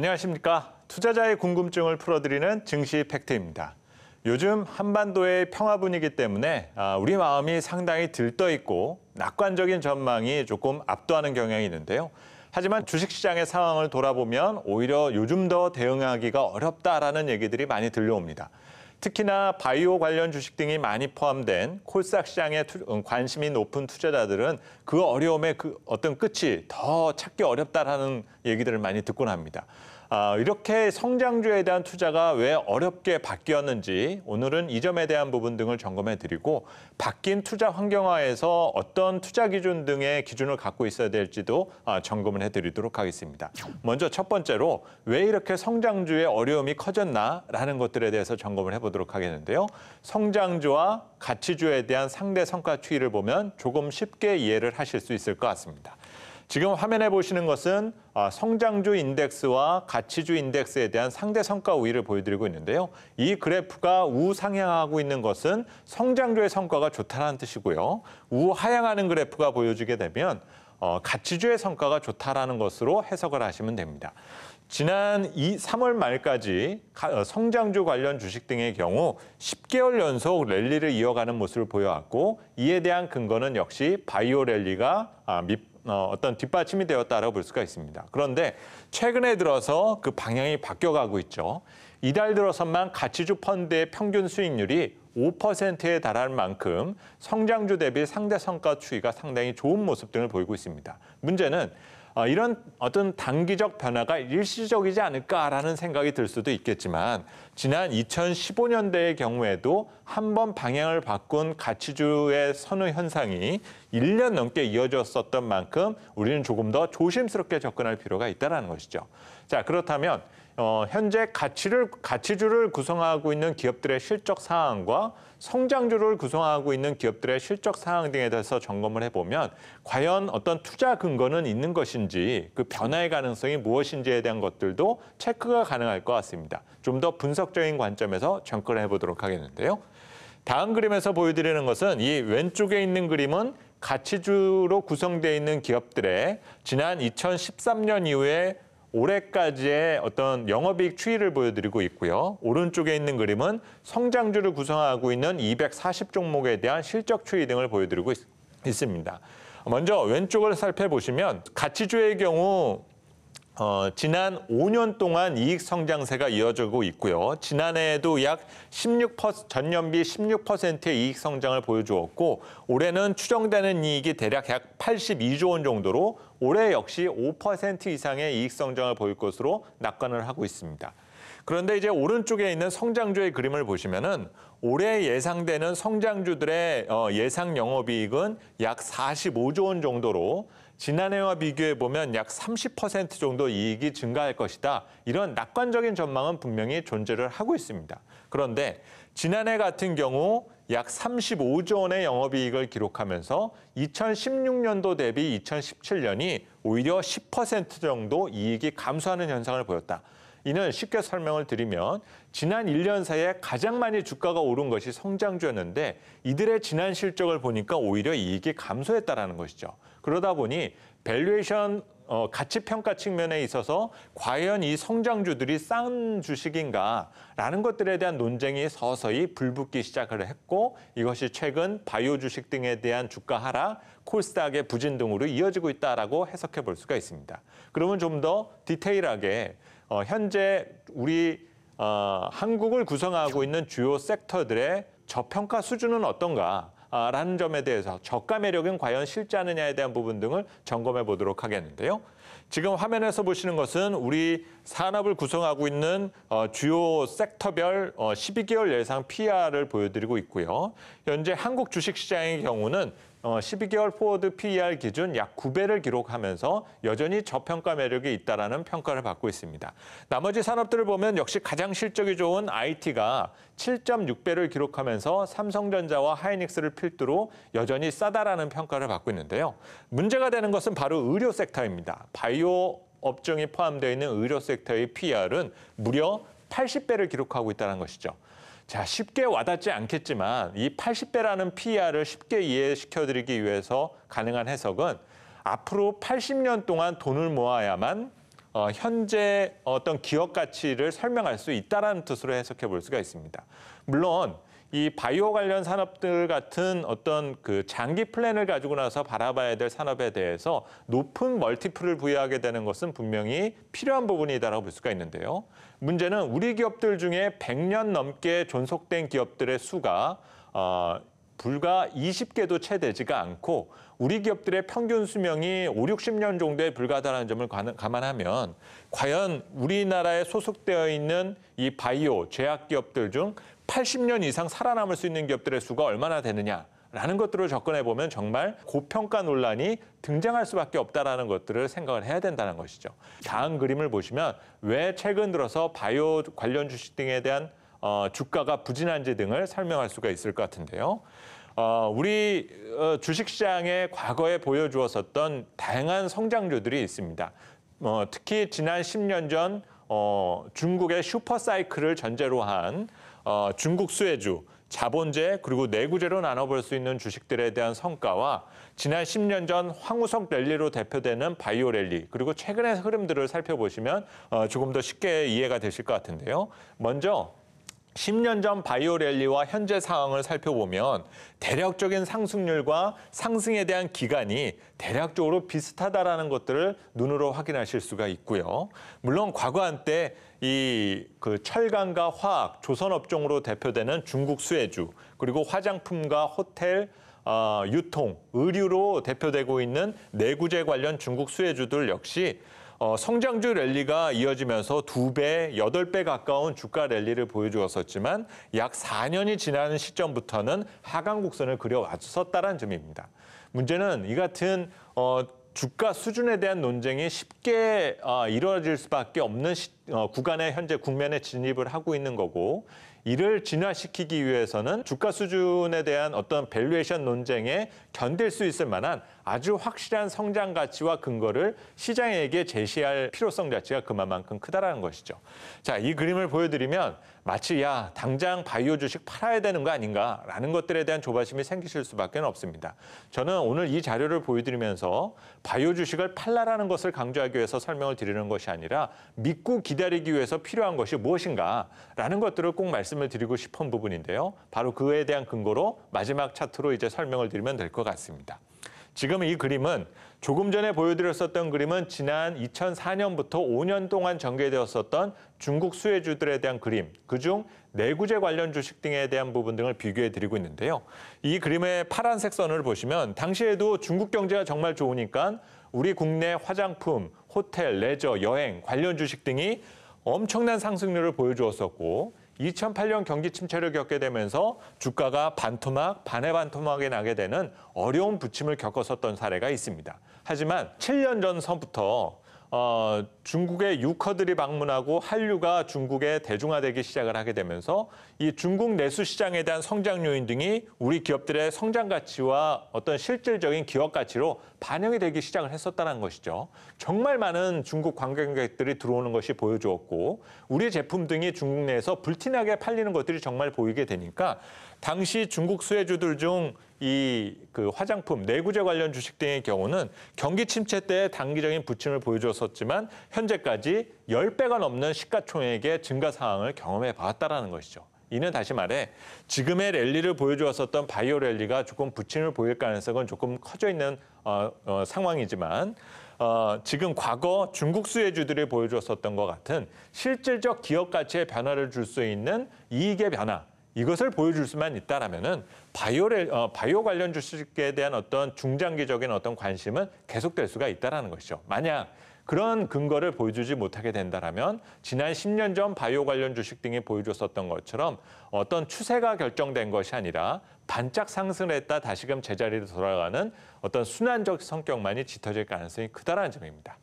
안녕하십니까. 투자자의 궁금증을 풀어드리는 증시 팩트입니다. 요즘 한반도의 평화 분위기 때문에 아, 우리 마음이 상당히 들떠 있고 낙관적인 전망이 조금 압도하는 경향이 있는데요. 하지만 주식시장의 상황을 돌아보면 오히려 요즘 더 대응하기가 어렵다라는 얘기들이 많이 들려옵니다. 특히나 바이오 관련 주식 등이 많이 포함된 콜싹 시장에 어, 관심이 높은 투자자들은 그 어려움의 그 어떤 끝이 더 찾기 어렵다라는 얘기들을 많이 듣곤 합니다. 아, 이렇게 성장주에 대한 투자가 왜 어렵게 바뀌었는지 오늘은 이 점에 대한 부분 등을 점검해드리고 바뀐 투자 환경화에서 어떤 투자 기준 등의 기준을 갖고 있어야 될지도 아, 점검을 해드리도록 하겠습니다. 먼저 첫 번째로 왜 이렇게 성장주의 어려움이 커졌나라는 것들에 대해서 점검을 해보도록 하겠는데요. 성장주와 가치주에 대한 상대 성과 추이를 보면 조금 쉽게 이해를 하실 수 있을 것 같습니다. 지금 화면에 보시는 것은 아, 성장주 인덱스와 가치주 인덱스에 대한 상대 성과 우위를 보여드리고 있는데요. 이 그래프가 우상향하고 있는 것은 성장주의 성과가 좋다는 뜻이고요. 우하향하는 그래프가 보여지게 되면 어, 가치주의 성과가 좋다라는 것으로 해석을 하시면 됩니다. 지난 2, 3월 말까지 어, 성장주 관련 주식 등의 경우 10개월 연속 랠리를 이어가는 모습을 보여왔고 이에 대한 근거는 역시 바이오 랠리가 아, 밑 어, 어떤 뒷받침이 되었다라고 볼 수가 있습니다. 그런데 최근에 들어서 그 방향이 바뀌어가고 있죠. 이달 들어서만 가치주 펀드의 평균 수익률이 5%에 달할 만큼 성장주 대비 상대 성과 추이가 상당히 좋은 모습 등을 보이고 있습니다. 문제는 어, 이런 어떤 단기적 변화가 일시적이지 않을까라는 생각이 들 수도 있겠지만 지난 2015년대의 경우에도 한 번 방향을 바꾼 가치주의 선호 현상이 1년 넘게 이어졌었던 만큼 우리는 조금 더 조심스럽게 접근할 필요가 있다는 것이죠. 자 그렇다면 어, 현재 가치를 가치주를 구성하고 있는 기업들의 실적 상황과 성장주를 구성하고 있는 기업들의 실적 상황 등에 대해서 점검을 해보면 과연 어떤 투자 근거는 있는 것인지 그 변화의 가능성이 무엇인지에 대한 것들도 체크가 가능할 것 같습니다. 좀 더 분석적인 관점에서 점검을 해보도록 하겠는데요. 다음 그림에서 보여드리는 것은 이 왼쪽에 있는 그림은 가치주로 구성되어 있는 기업들의 지난 2013년 이후에 올해까지의 어떤 영업이익 추이를 보여드리고 있고요. 오른쪽에 있는 그림은 성장주를 구성하고 있는 240 종목에 대한 실적 추이 등을 보여드리고 있, 있습니다. 먼저 왼쪽을 살펴보시면 가치주의 경우 어, 지난 5년 동안 이익 성장세가 이어지고 있고요. 지난해에도 약 16% 전년비 16%의 이익 성장을 보여주었고 올해는 추정되는 이익이 대략 약 82조 원 정도로 올해 역시 5% 이상의 이익 성장을 보일 것으로 낙관을 하고 있습니다. 그런데 이제 오른쪽에 있는 성장주의 그림을 보시면은 올해 예상되는 성장주들의 어, 예상 영업이익은 약 45조 원 정도로 지난해와 비교해 보면 약 30% 정도 이익이 증가할 것이다. 이런 낙관적인 전망은 분명히 존재를 하고 있습니다. 그런데 지난해 같은 경우 약 35조 원의 영업이익을 기록하면서 2016년도 대비 2017년이 오히려 10% 정도 이익이 감소하는 현상을 보였다. 이는 쉽게 설명을 드리면 지난 1년 사이에 가장 많이 주가가 오른 것이 성장주였는데 이들의 지난 실적을 보니까 오히려 이익이 감소했다라는 것이죠. 그러다 보니 밸류에이션 어, 가치 평가 측면에 있어서 과연 이 성장주들이 싼 주식인가라는 것들에 대한 논쟁이 서서히 불붙기 시작을 했고 이것이 최근 바이오 주식 등에 대한 주가 하락, 콜스닥의 부진 등으로 이어지고 있다라고 해석해 볼 수가 있습니다. 그러면 좀 더 디테일하게 어, 현재 우리 어, 한국을 구성하고 있는 주요 섹터들의 저평가 수준은 어떤가? 아, 라는 점에 대해서 저가 매력은 과연 실지않느냐에 대한 부분 등을 점검해 보도록 하겠는데요. 지금 화면에서 보시는 것은 우리 산업을 구성하고 있는 어, 주요 섹터별 12개월 어, 예상 p r 을 보여드리고 있고요. 현재 한국 주식시장의 경우는 12개월 어, 포워드 PER 기준 약 9배를 기록하면서 여전히 저평가 매력이 있다라 평가를 받고 있습니다. 나머지 산업들을 보면 역시 가장 실적이 좋은 IT가 7.6배를 기록하면서 삼성전자와 하이닉스를 필두로 여전히 싸다라는 평가를 받고 있는데요. 문제가 되는 것은 바로 의료 섹터입니다. 바이오 업종이 포함되어 있는 의료 섹터의 PR은 무려 80배를 기록하고 있다는 것이죠. 자, 쉽게 와닿지 않겠지만 이 80배라는 PR을 쉽게 이해시켜 드리기 위해서 가능한 해석은 앞으로 80년 동안 돈을 모아야만 어, 현재 어떤 기업 가치를 설명할 수있다는 뜻으로 해석해 볼 수가 있습니다. 물론 이 바이오 관련 산업들 같은 어떤 그 장기 플랜을 가지고 나서 바라봐야 될 산업에 대해서 높은 멀티플을 부여하게 되는 것은 분명히 필요한 부분이다라고 볼 수가 있는데요. 문제는 우리 기업들 중에 100년 넘게 존속된 기업들의 수가 어, 불과 20개도 채 되지가 않고 우리 기업들의 평균 수명이 5, 60년 정도에 불과하다는 점을 감안하면 과연 우리나라에 소속되어 있는 이 바이오 제약 기업들 중 80년 이상 살아남을 수 있는 기업들의 수가 얼마나 되느냐. 라는 것들을 접근해 보면 정말 고평가 논란이 등장할 수밖에 없다라는 것들을 생각을 해야 된다는 것이죠. 다음 그림을 보시면 왜 최근 들어서 바이오 관련 주식 등에 대한 어, 주가가 부진한지 등을 설명할 수가 있을 것 같은데요. 어, 우리 어, 주식시장에 과거에 보여주었었던 다양한 성장주들이 있습니다. 어, 특히 지난 10년 전 어, 중국의 슈퍼사이클을 전제로 한 어, 중국 수혜주, 자본재 그리고 내구재로 나눠볼 수 있는 주식들에 대한 성과와 지난 10년 전 황우석 랠리로 대표되는 바이오 랠리 그리고 최근의 흐름들을 살펴보시면 어, 조금 더 쉽게 이해가 되실 것 같은데요. 먼저 10년 전 바이오 랠리와 현재 상황을 살펴보면 대략적인 상승률과 상승에 대한 기간이 대략적으로 비슷하다라는 것들을 눈으로 확인하실 수가 있고요. 물론 과거 한때 이 그 철강과 화학, 조선 업종으로 대표되는 중국 수혜주, 그리고 화장품과 호텔, 어, 유통, 의류로 대표되고 있는 내구재 관련 중국 수혜주들 역시 어, 성장주 랠리가 이어지면서 두 배, 여덟 배 가까운 주가 랠리를 보여주었었지만 약 4년이 지나는 시점부터는 하강 곡선을 그려왔었다는 점입니다. 문제는 이 같은 어, 주가 수준에 대한 논쟁이 쉽게 어, 이루어질 수밖에 없는 시, 어, 구간에 현재 국면에 진입을 하고 있는 거고 이를 진화시키기 위해서는 주가 수준에 대한 어떤 밸류에이션 논쟁에 견딜 수 있을 만한 아주 확실한 성장 가치와 근거를 시장에게 제시할 필요성 자체가 그만큼 크다라는 것이죠. 자, 이 그림을 보여드리면 마치 야 당장 바이오 주식 팔아야 되는 거 아닌가라는 것들에 대한 조바심이 생기실 수밖에 없습니다. 저는 오늘 이 자료를 보여드리면서 바이오 주식을 팔라라는 것을 강조하기 위해서 설명을 드리는 것이 아니라 믿고 기다리기 위해서 필요한 것이 무엇인가라는 것들을 꼭 말씀을 드리고 싶은 부분인데요. 바로 그에 대한 근거로 마지막 차트로 이제 설명을 드리면 될 것 같습니다. 지금 이 그림은 조금 전에 보여드렸었던 그림은 지난 2004년부터 5년 동안 전개되었었던 중국 수혜주들에 대한 그림, 그중 내구재 관련 주식 등에 대한 부분 등을 비교해 드리고 있는데요. 이 그림의 파란색 선을 보시면 당시에도 중국 경제가 정말 좋으니까 우리 국내 화장품, 호텔, 레저, 여행 관련 주식 등이 엄청난 상승률을 보여주었었고 2008년 경기 침체를 겪게 되면서 주가가 반토막, 반해 반토막에 나게 되는 어려운 부침을 겪었었던 사례가 있습니다. 하지만 7년 전서부터 어, 중국의 유커들이 방문하고 한류가 중국에 대중화되기 시작을 하게 되면서 이 중국 내수 시장에 대한 성장 요인 등이 우리 기업들의 성장 가치와 어떤 실질적인 기업 가치로 반영이 되기 시작을 했었다는 것이죠. 정말 많은 중국 관광객들이 들어오는 것이 보여주었고 우리 제품 등이 중국 내에서 불티나게 팔리는 것들이 정말 보이게 되니까 당시 중국 수혜주들 중 이그 화장품, 내구재 관련 주식 등의 경우는 경기 침체 때 단기적인 부침을 보여줬었지만 현재까지 10배가 넘는 시가총액의 증가 상황을 경험해 봤다라는 것이죠. 이는 다시 말해 지금의 랠리를 보여주었었던 바이오 랠리가 조금 부침을 보일 가능성은 조금 커져 있는 어, 어, 상황이지만 어, 지금 과거 중국 수혜주들이 보여주었었던 것 같은 실질적 기업 가치의 변화를 줄 수 있는 이익의 변화 이것을 보여줄 수만 있다라면은 바이오레, 어, 바이오 관련 주식에 대한 어떤 중장기적인 어떤 관심은 계속될 수가 있다라는 것이죠. 만약 그런 근거를 보여주지 못하게 된다라면 지난 10년 전 바이오 관련 주식 등이 보여줬었던 것처럼 어떤 추세가 결정된 것이 아니라 반짝 상승을 했다 다시금 제자리로 돌아가는 어떤 순환적 성격만이 짙어질 가능성이 크다라는 점입니다.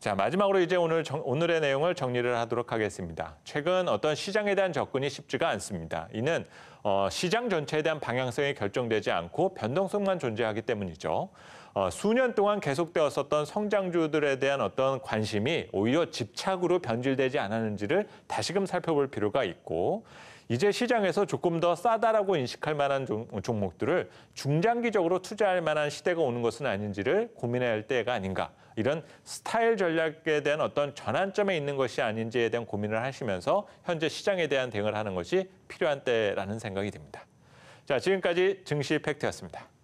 자, 마지막으로 이제 오늘 정, 오늘의 내용을 정리를 하도록 하겠습니다. 최근 어떤 시장에 대한 접근이 쉽지가 않습니다. 이는 어, 시장 전체에 대한 방향성이 결정되지 않고 변동성만 존재하기 때문이죠. 어, 수년 동안 계속되었었던 성장주들에 대한 어떤 관심이 오히려 집착으로 변질되지 않았는지를 다시금 살펴볼 필요가 있고 이제 시장에서 조금 더 싸다라고 인식할 만한 종목들을 중장기적으로 투자할 만한 시대가 오는 것은 아닌지를 고민해야 할 때가 아닌가 이런 스타일 전략에 대한 어떤 전환점에 있는 것이 아닌지에 대한 고민을 하시면서 현재 시장에 대한 대응을 하는 것이 필요한 때라는 생각이 듭니다. 자, 지금까지 증시 팩트였습니다.